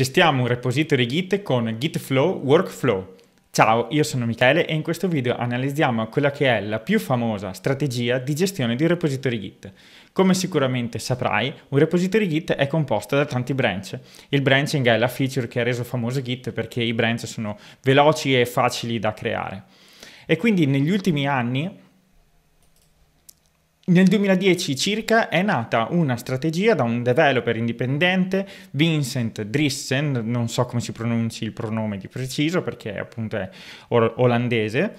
Gestiamo un repository Git con Git Flow Workflow. Ciao, io sono Michele e in questo video analizziamo quella che è la più famosa strategia di gestione di un repository Git. Come sicuramente saprai, un repository Git è composto da tanti branch. Il branching è la feature che ha reso famoso Git perché i branch sono veloci e facili da creare. E quindi negli ultimi anni nel 2010 circa è nata una strategia da un developer indipendente, Vincent Drissen, non so come si pronunci il pronome di preciso perché appunto è olandese,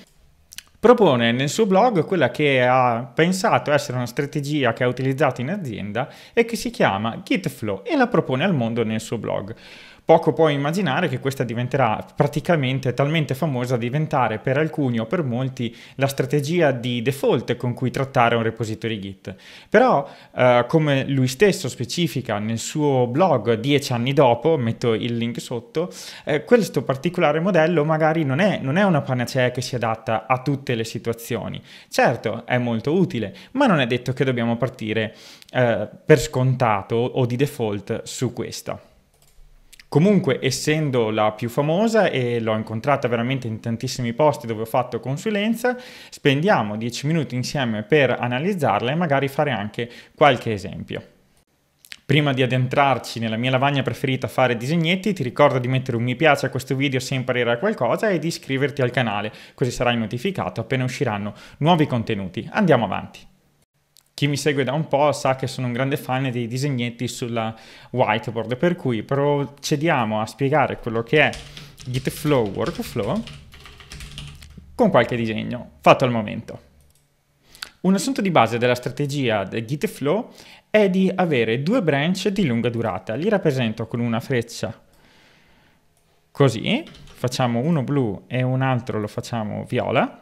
propone nel suo blog quella che ha pensato essere una strategia che ha utilizzato in azienda e che si chiama GitFlow e la propone al mondo nel suo blog. Poco puoi immaginare che questa diventerà praticamente talmente famosa da diventare per alcuni o per molti la strategia di default con cui trattare un repository Git. Però, eh, come lui stesso specifica nel suo blog dieci anni dopo, metto il link sotto, eh, questo particolare modello magari non è, non è una panacea che si adatta a tutte le situazioni. Certo, è molto utile, ma non è detto che dobbiamo partire eh, per scontato o di default su questa. Comunque, essendo la più famosa e l'ho incontrata veramente in tantissimi posti dove ho fatto consulenza, spendiamo 10 minuti insieme per analizzarla e magari fare anche qualche esempio. Prima di addentrarci nella mia lavagna preferita a fare disegnetti, ti ricordo di mettere un mi piace a questo video se imparerai qualcosa e di iscriverti al canale, così sarai notificato appena usciranno nuovi contenuti. Andiamo avanti chi mi segue da un po' sa che sono un grande fan dei disegnetti sulla whiteboard, per cui procediamo a spiegare quello che è Git Flow Workflow con qualche disegno fatto al momento. Un assunto di base della strategia del Git Flow è di avere due branch di lunga durata. Li rappresento con una freccia così, facciamo uno blu e un altro lo facciamo viola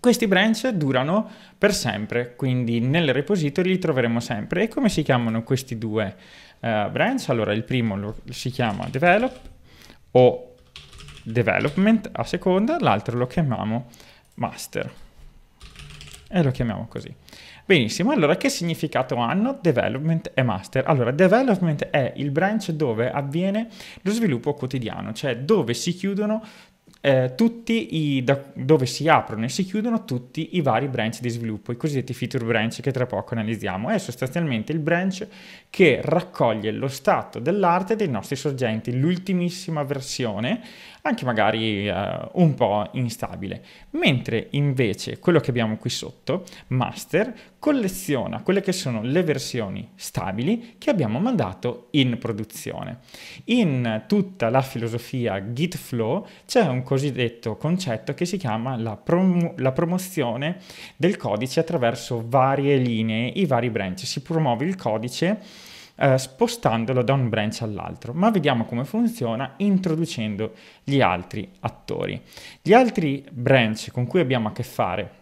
questi branch durano per sempre, quindi nel repository li troveremo sempre. E come si chiamano questi due uh, branch? Allora, il primo lo, si chiama develop o development a seconda, l'altro lo chiamiamo master. E lo chiamiamo così. Benissimo, allora che significato hanno development e master? Allora, development è il branch dove avviene lo sviluppo quotidiano, cioè dove si chiudono eh, tutti i, da, dove si aprono e si chiudono tutti i vari branch di sviluppo, i cosiddetti feature branch che tra poco analizziamo. È sostanzialmente il branch che raccoglie lo stato dell'arte dei nostri sorgenti, l'ultimissima versione anche magari eh, un po' instabile. Mentre invece quello che abbiamo qui sotto, master, colleziona quelle che sono le versioni stabili che abbiamo mandato in produzione. In tutta la filosofia Git Flow c'è un cosiddetto concetto che si chiama la, prom la promozione del codice attraverso varie linee, i vari branch. Si promuove il codice eh, spostandolo da un branch all'altro, ma vediamo come funziona introducendo gli altri attori. Gli altri branch con cui abbiamo a che fare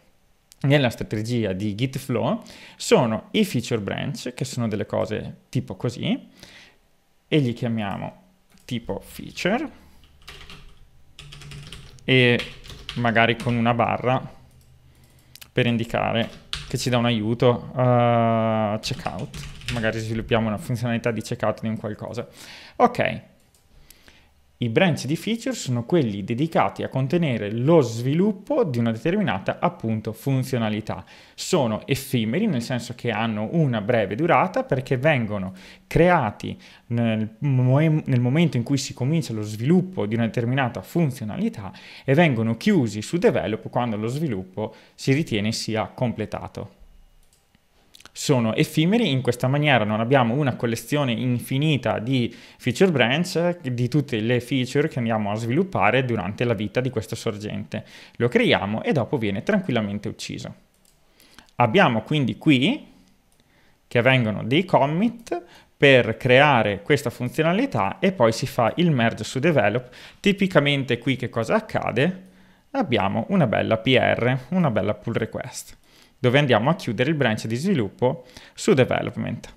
nella strategia di Git Flow sono i feature branch, che sono delle cose tipo così, e li chiamiamo tipo feature, e magari con una barra per indicare che ci dà un aiuto a uh, eh, checkout. Magari sviluppiamo una funzionalità di checkout di un qualcosa. Ok, i branch di feature sono quelli dedicati a contenere lo sviluppo di una determinata appunto funzionalità. Sono effimeri nel senso che hanno una breve durata perché vengono creati nel, nel, momento in cui si comincia lo sviluppo di una determinata funzionalità e vengono chiusi su develop quando lo sviluppo si ritiene sia completato sono effimeri, in questa maniera non abbiamo una collezione infinita di feature branch, di tutte le feature che andiamo a sviluppare durante la vita di questo sorgente. Lo creiamo e dopo viene tranquillamente ucciso. Abbiamo quindi qui che vengono dei commit per creare questa funzionalità e poi si fa il merge su develop. Tipicamente qui che cosa accade? Abbiamo una bella PR, una bella pull request dove andiamo a chiudere il branch di sviluppo su development.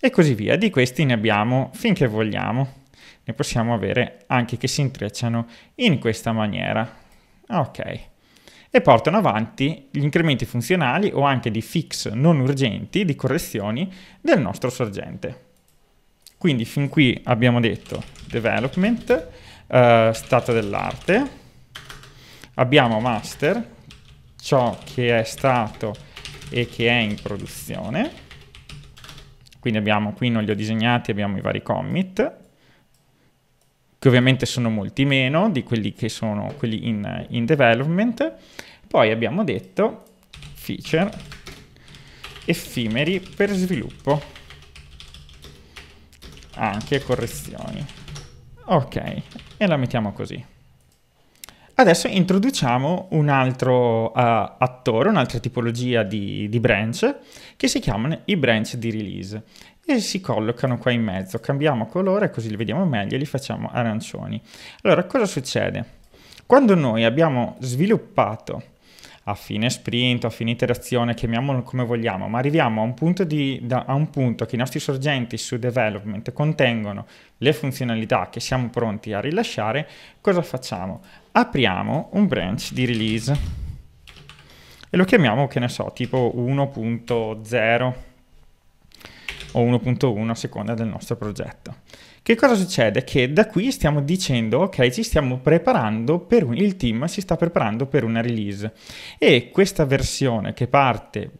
E così via, di questi ne abbiamo finché vogliamo, ne possiamo avere anche che si intrecciano in questa maniera. Ok e portano avanti gli incrementi funzionali o anche di fix non urgenti, di correzioni del nostro sorgente. Quindi fin qui abbiamo detto development, eh, stato dell'arte, abbiamo master, ciò che è stato e che è in produzione. Quindi abbiamo, qui non li ho disegnati, abbiamo i vari commit, che ovviamente sono molti meno di quelli che sono quelli in, in development. Poi abbiamo detto feature effimeri per sviluppo. Anche correzioni. Ok, e la mettiamo così. Adesso introduciamo un altro uh, attore, un'altra tipologia di, di branch che si chiamano i branch di release e si collocano qua in mezzo. Cambiamo colore così li vediamo meglio e li facciamo arancioni. Allora, cosa succede? Quando noi abbiamo sviluppato a fine sprint, a fine iterazione, chiamiamolo come vogliamo, ma arriviamo a un punto, di, da, a un punto che i nostri sorgenti su development contengono le funzionalità che siamo pronti a rilasciare, cosa facciamo? apriamo un branch di release e lo chiamiamo, che ne so, tipo 1.0 o 1.1 a seconda del nostro progetto. Che cosa succede? Che da qui stiamo dicendo, ok, ci stiamo preparando per un, il team si sta preparando per una release e questa versione che parte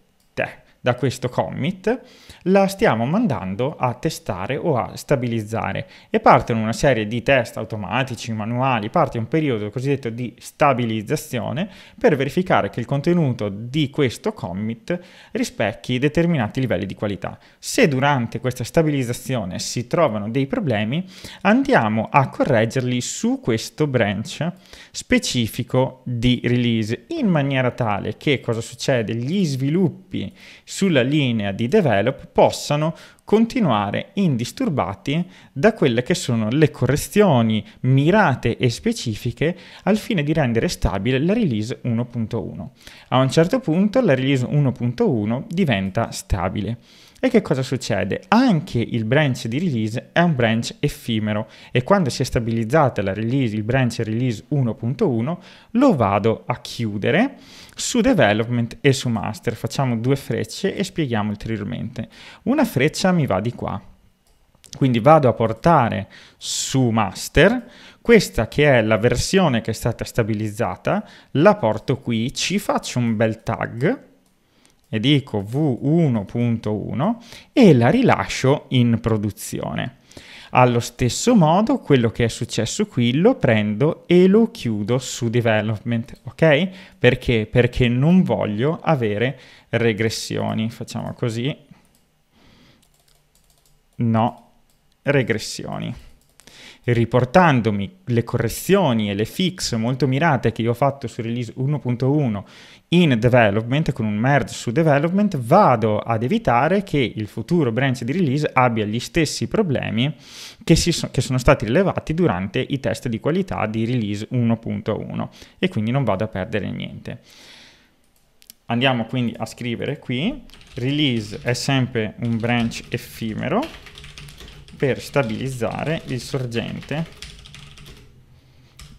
da questo commit, la stiamo mandando a testare o a stabilizzare e partono una serie di test automatici, manuali, parte un periodo cosiddetto di stabilizzazione per verificare che il contenuto di questo commit rispecchi determinati livelli di qualità. Se durante questa stabilizzazione si trovano dei problemi, andiamo a correggerli su questo branch specifico di release in maniera tale che cosa succede? Gli sviluppi sulla linea di develop possano continuare indisturbati da quelle che sono le correzioni mirate e specifiche al fine di rendere stabile la release 1.1. A un certo punto la release 1.1 diventa stabile. E che cosa succede? Anche il branch di release è un branch effimero e quando si è stabilizzata la release, il branch release 1.1 lo vado a chiudere su development e su master. Facciamo due frecce e spieghiamo ulteriormente. Una freccia mi va di qua, quindi vado a portare su master questa che è la versione che è stata stabilizzata la porto qui ci faccio un bel tag e dico V1.1 e la rilascio in produzione. Allo stesso modo, quello che è successo qui lo prendo e lo chiudo su development, ok? Perché? Perché non voglio avere regressioni. Facciamo così. No, regressioni riportandomi le correzioni e le fix molto mirate che io ho fatto su release 1.1 in development con un merge su development, vado ad evitare che il futuro branch di release abbia gli stessi problemi che, so- che sono stati rilevati durante i test di qualità di release 1.1 e quindi non vado a perdere niente. Andiamo quindi a scrivere qui, release è sempre un branch effimero per stabilizzare il sorgente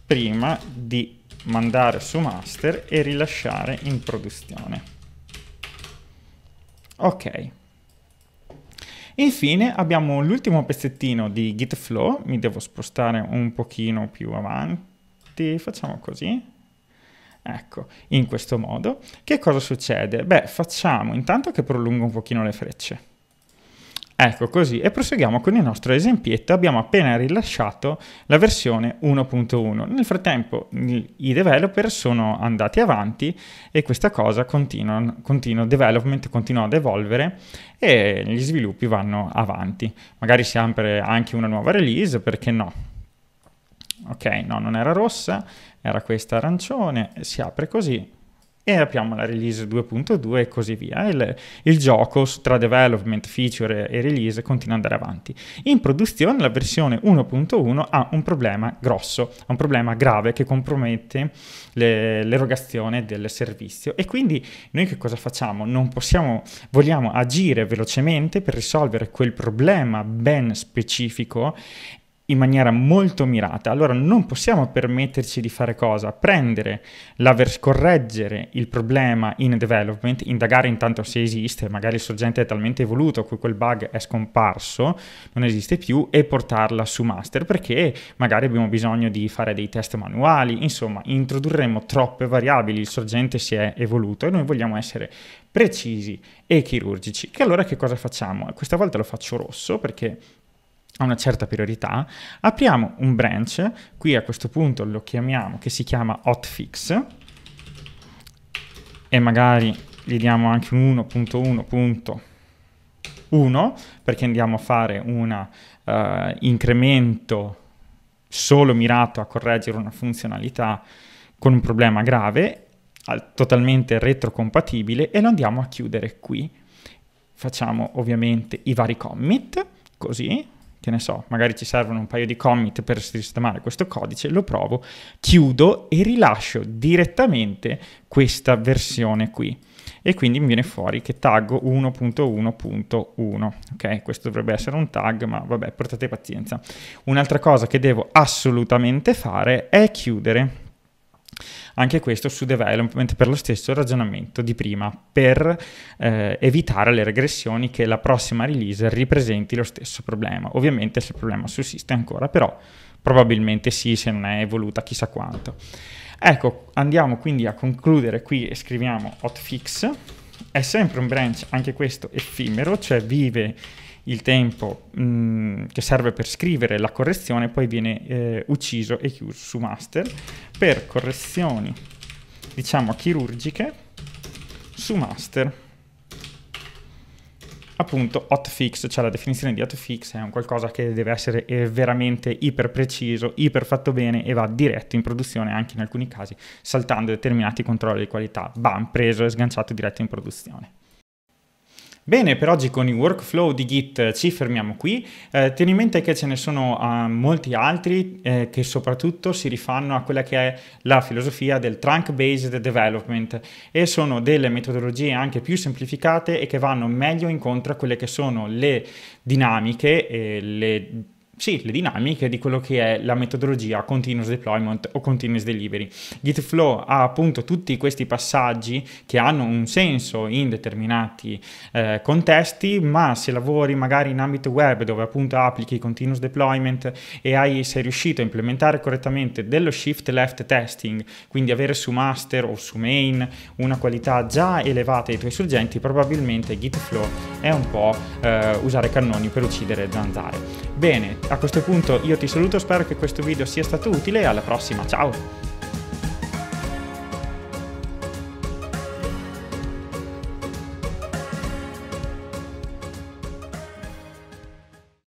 prima di mandare su master e rilasciare in produzione. Ok. Infine abbiamo l'ultimo pezzettino di git flow, mi devo spostare un pochino più avanti, facciamo così. Ecco, in questo modo. Che cosa succede? Beh, facciamo intanto che prolungo un pochino le frecce. Ecco così e proseguiamo con il nostro esempietto, abbiamo appena rilasciato la versione 1.1. Nel frattempo i developer sono andati avanti e questa cosa continua, continua development continua ad evolvere e gli sviluppi vanno avanti. Magari si apre anche una nuova release, perché no? Ok, no, non era rossa, era questa arancione, si apre così e abbiamo la release 2.2 e così via. Il, il gioco tra development, feature e release continua ad andare avanti. In produzione la versione 1.1 ha un problema grosso, ha un problema grave che compromette le, l'erogazione del servizio e quindi noi che cosa facciamo? Non possiamo, vogliamo agire velocemente per risolvere quel problema ben specifico in maniera molto mirata. Allora non possiamo permetterci di fare cosa? Prendere, vers- correggere il problema in development, indagare intanto se esiste, magari il sorgente è talmente evoluto che quel bug è scomparso, non esiste più, e portarla su master perché magari abbiamo bisogno di fare dei test manuali, insomma introdurremo troppe variabili, il sorgente si è evoluto e noi vogliamo essere precisi e chirurgici. Che allora che cosa facciamo? Questa volta lo faccio rosso perché a una certa priorità, apriamo un branch, qui a questo punto lo chiamiamo, che si chiama hotfix, e magari gli diamo anche un 1.1.1, perché andiamo a fare un uh, eh, incremento solo mirato a correggere una funzionalità con un problema grave, al, totalmente retrocompatibile, e lo andiamo a chiudere qui. Facciamo ovviamente i vari commit, così, che ne so, magari ci servono un paio di commit per sistemare questo codice, lo provo, chiudo e rilascio direttamente questa versione qui e quindi mi viene fuori che taggo 1.1.1 ok questo dovrebbe essere un tag ma vabbè portate pazienza un'altra cosa che devo assolutamente fare è chiudere anche questo su development per lo stesso ragionamento di prima, per eh, evitare le regressioni che la prossima release ripresenti lo stesso problema. Ovviamente se il problema sussiste ancora, però probabilmente sì se non è evoluta chissà quanto. Ecco, andiamo quindi a concludere qui e scriviamo hotfix. È sempre un branch, anche questo effimero, cioè vive il tempo mh, mm, che serve per scrivere la correzione poi viene eh, ucciso e chiuso su master per correzioni diciamo chirurgiche su master appunto hotfix, cioè la definizione di hotfix è un qualcosa che deve essere eh, veramente iper preciso, iper fatto bene e va diretto in produzione anche in alcuni casi saltando determinati controlli di qualità, bam, preso e sganciato diretto in produzione. Bene, per oggi con i workflow di Git eh, ci fermiamo qui. Eh, tieni in mente che ce ne sono uh, molti altri eh, che soprattutto si rifanno a quella che è la filosofia del trunk-based development e sono delle metodologie anche più semplificate e che vanno meglio incontro a quelle che sono le dinamiche e le sì, le dinamiche di quello che è la metodologia continuous deployment o continuous delivery. Gitflow ha appunto tutti questi passaggi che hanno un senso in determinati eh, contesti, ma se lavori magari in ambito web dove appunto applichi continuous deployment e hai, sei riuscito a implementare correttamente dello shift left testing, quindi avere su master o su main una qualità già elevata dei tuoi sorgenti, probabilmente Gitflow è un po' eh, usare cannoni per uccidere zanzare. Bene, a questo punto io ti saluto, spero che questo video sia stato utile e alla prossima, ciao!